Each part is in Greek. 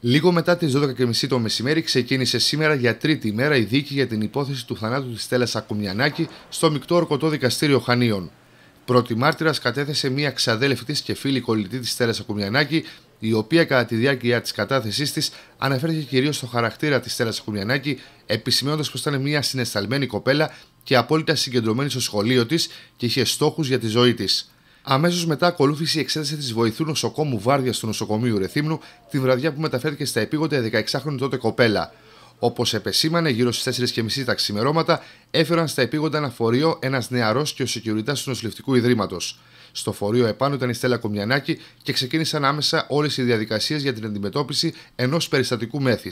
Λίγο μετά τις 12.30 το μεσημέρι ξεκίνησε σήμερα για τρίτη μέρα η δίκη για την υπόθεση του θανάτου της Στέλλας Ακουμιανάκη στο μεικτό ορκωτό δικαστήριο Χανίων. Πρώτη μάρτυρας κατέθεσε μία ξαδέλφη και φίλη κολλητή της Στέλλας Ακουμιανάκη, η οποία κατά τη διάρκεια της κατάθεσής της αναφέρθηκε κυρίως στο χαρακτήρα της Στέλλας Ακουμιανάκη, επισημένοντα πως ήταν μία συνεσταλμένη κοπέλα και απόλυτα συγκεντρωμένη στο σχολείο της και είχε στόχους για τη ζωή της. Αμέσως μετά ακολούθησε η εξέταση της βοηθού νοσοκόμου Βάρδια του νοσοκομείου Ρεθύμνου τη βραδιά που μεταφέρθηκε στα επίγοντα 16χρονη τότε κοπέλα. Όπως επεσήμανε, γύρω στις 4.30 τα ξημερώματα έφεραν στα επίγοντα ένα φορείο ένας νεαρός και ο σεκιουριτά του νοσηλευτικού ιδρύματος. Στο φορείο επάνω ήταν η Στέλλα Κομιανάκη και ξεκίνησαν άμεσα όλες οι διαδικασίες για την αντιμετώπιση ενός περιστατικού μέθης.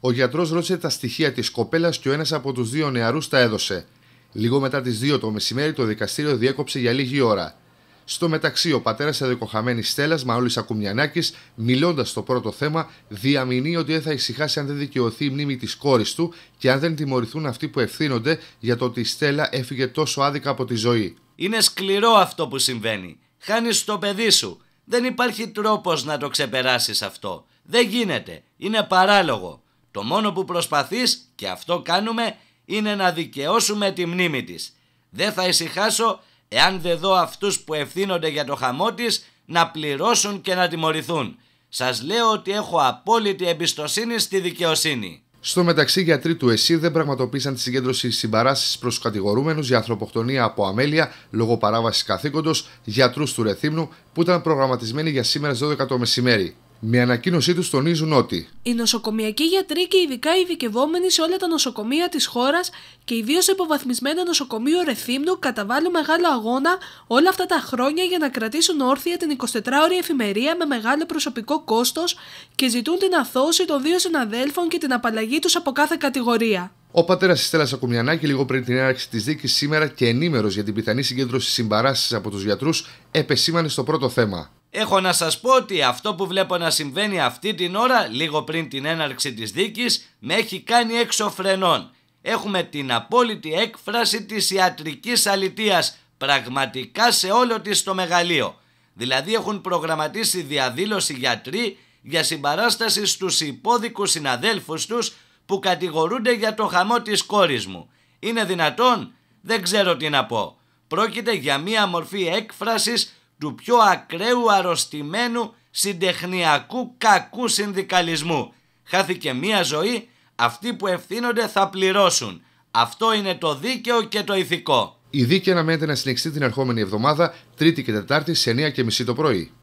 Ο γιατρός ρώτησε τα στοιχεία της κοπέλας και ο ένας από τους δύο νεαρούς τα έδωσε. Λίγο μετά τις 2 το μεσημέρι το δικαστήριο διέκοψε για λίγη ώρα. Στο μεταξύ, ο πατέρας αδικοχαμένη Στέλλα, Μαόλη Ακουμιανάκης, μιλώντας στο πρώτο θέμα, διαμηνεί ότι δεν θα ησυχάσει αν δεν δικαιωθεί η μνήμη της κόρης του και αν δεν τιμωρηθούν αυτοί που ευθύνονται για το ότι η Στέλλα έφυγε τόσο άδικα από τη ζωή. Είναι σκληρό αυτό που συμβαίνει. Χάνεις το παιδί σου. Δεν υπάρχει τρόπος να το ξεπεράσεις αυτό. Δεν γίνεται. Είναι παράλογο. Το μόνο που προσπαθείς, και αυτό κάνουμε, είναι να δικαιώσουμε τη μνήμη της. Δεν θα ησυχάσω εάν δεν δω αυτούς που ευθύνονται για το χαμό της να πληρώσουν και να τιμωρηθούν. Σας λέω ότι έχω απόλυτη εμπιστοσύνη στη δικαιοσύνη. Στο μεταξύ, γιατροί του ΕΣΥ δεν πραγματοποίησαν τη συγκέντρωση συμπαράστασης προς τους κατηγορούμενους για ανθρωποκτονία από αμέλεια λόγω παράβασης καθήκοντος γιατρούς του Ρεθύμνου που ήταν προγραμματισμένοι για σήμερα 12 το μεσημέρι. Με ανακοίνωσή τους τονίζουν ότι οι νοσοκομιακοί γιατροί και ειδικά οι ειδικευόμενοι σε όλα τα νοσοκομεία της χώρας και ιδίως σε υποβαθμισμένο νοσοκομείο Ρεθύμνου καταβάλουν μεγάλο αγώνα όλα αυτά τα χρόνια για να κρατήσουν όρθια την 24ωρη εφημερία με μεγάλο προσωπικό κόστος και ζητούν την αθώωση των δύο συναδέλφων και την απαλλαγή τους από κάθε κατηγορία. Ο πατέρας της Στέλλας Ακουμιανάκη, λίγο πριν την έναρξη της δίκης σήμερα και ενήμερος για την πιθανή συγκέντρωση συμπαράστασης από τους γιατρούς, επεσήμανε στο πρώτο θέμα. Έχω να σας πω ότι αυτό που βλέπω να συμβαίνει αυτή την ώρα, λίγο πριν την έναρξη της δίκης, με έχει κάνει έξω φρενών. Έχουμε την απόλυτη έκφραση της ιατρικής αλητείας, πραγματικά σε όλο της το μεγαλείο. Δηλαδή έχουν προγραμματίσει διαδήλωση γιατροί για συμπαράσταση στους υπόδικους συναδέλφους τους που κατηγορούνται για το χαμό της κόρης μου. Είναι δυνατόν? Δεν ξέρω τι να πω. Πρόκειται για μία μορφή έκφρασης του πιο ακραίου αρρωστημένου συντεχνιακού κακού συνδικαλισμού. Χάθηκε μία ζωή, αυτοί που ευθύνονται θα πληρώσουν. Αυτό είναι το δίκαιο και το ηθικό. Η να αναμένεται να συνεχιστεί την ερχόμενη εβδομάδα, Τρίτη και Τετάρτη, σε 9.30 το πρωί.